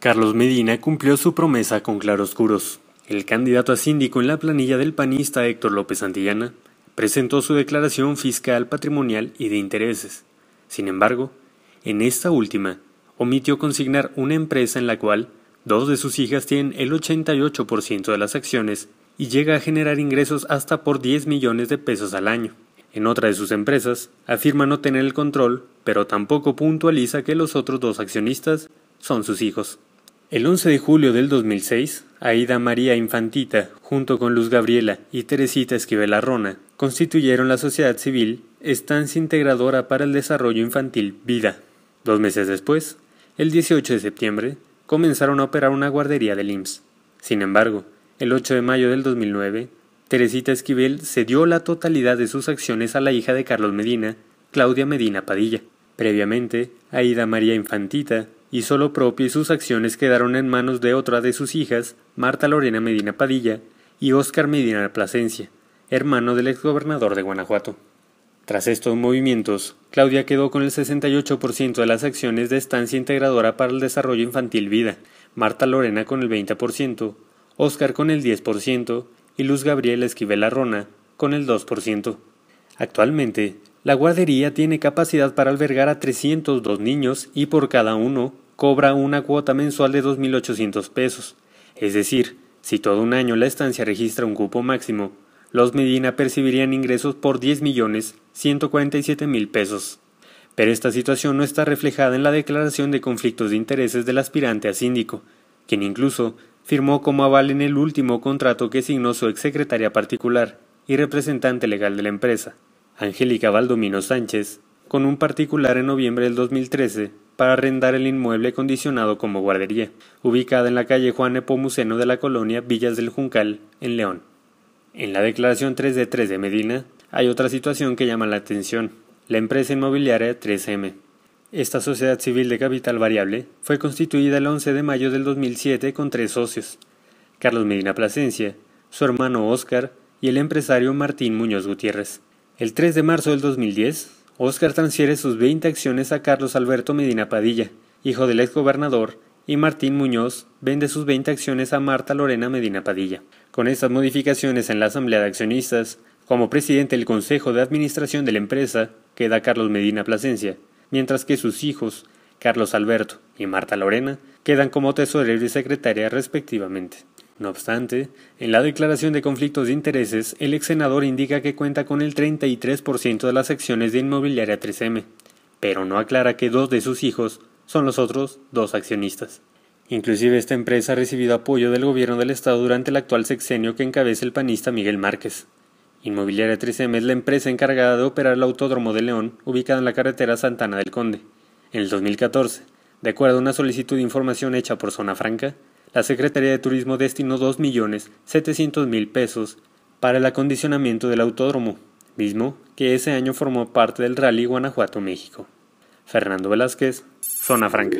Carlos Medina cumplió su promesa con claroscuros. El candidato a síndico en la planilla del panista Héctor López Santillana presentó su declaración fiscal patrimonial y de intereses. Sin embargo, en esta última, omitió consignar una empresa en la cual dos de sus hijas tienen el 88% de las acciones y llega a generar ingresos hasta por 10 millones de pesos al año. En otra de sus empresas, afirma no tener el control, pero tampoco puntualiza que los otros dos accionistas son sus hijos. El 11 de julio del 2006, Aida María Infantita, junto con Luz Gabriela y Teresita Esquivel Arrona, constituyeron la sociedad civil Estancia Integradora para el Desarrollo Infantil Vida. Dos meses después, el 18 de septiembre, comenzaron a operar una guardería del IMSS. Sin embargo, el 8 de mayo del 2009, Teresita Esquivel cedió la totalidad de sus acciones a la hija de Carlos Medina, Claudia Medina Padilla. Previamente, Aida María Infantita y solo propio y sus acciones quedaron en manos de otra de sus hijas, Marta Lorena Medina Padilla y Óscar Medina Plasencia, hermano del exgobernador de Guanajuato. Tras estos movimientos, Claudia quedó con el 68% de las acciones de Estancia Integradora para el Desarrollo Infantil Vida, Marta Lorena con el 20%, Óscar con el 10% y Luz Gabriel Esquivel Arrona con el 2%. Actualmente, la guardería tiene capacidad para albergar a 302 niños y por cada uno cobra una cuota mensual de 2.800 pesos. Es decir, si todo un año la estancia registra un cupo máximo, los Medina percibirían ingresos por 10.147.000 millones pesos. Pero esta situación no está reflejada en la declaración de conflictos de intereses del aspirante a síndico, quien incluso firmó como aval en el último contrato que signó su exsecretaria particular y representante legal de la empresa. Angélica Valdomino Sánchez, con un particular en noviembre del 2013 para arrendar el inmueble condicionado como guardería, ubicada en la calle Juan Epomuceno de la colonia Villas del Juncal, en León. En la declaración 3 de 3 de Medina hay otra situación que llama la atención, la empresa inmobiliaria 3M. Esta sociedad civil de capital variable fue constituida el 11 de mayo del 2007 con tres socios, Carlos Medina Plasencia, su hermano Óscar y el empresario Martín Muñoz Gutiérrez. El 3 de marzo del 2010, Oscar transfiere sus 20 acciones a Carlos Alberto Medina Padilla, hijo del exgobernador, y Martín Muñoz vende sus 20 acciones a Marta Lorena Medina Padilla. Con estas modificaciones en la Asamblea de Accionistas, como presidente del Consejo de Administración de la empresa queda Carlos Medina Plasencia, mientras que sus hijos, Carlos Alberto y Marta Lorena, quedan como tesorero y secretaria respectivamente. No obstante, en la declaración de conflictos de intereses, el ex senador indica que cuenta con el 33% de las acciones de Inmobiliaria 3M, pero no aclara que dos de sus hijos son los otros dos accionistas. Inclusive esta empresa ha recibido apoyo del gobierno del estado durante el actual sexenio que encabeza el panista Miguel Márquez. Inmobiliaria 3M es la empresa encargada de operar el Autódromo de León, ubicado en la carretera Santana del Conde. En el 2014, de acuerdo a una solicitud de información hecha por Zona Franca, la Secretaría de Turismo destinó 2.700.000 pesos para el acondicionamiento del autódromo, mismo que ese año formó parte del Rally Guanajuato-México. Fernando Velázquez, Zona Franca.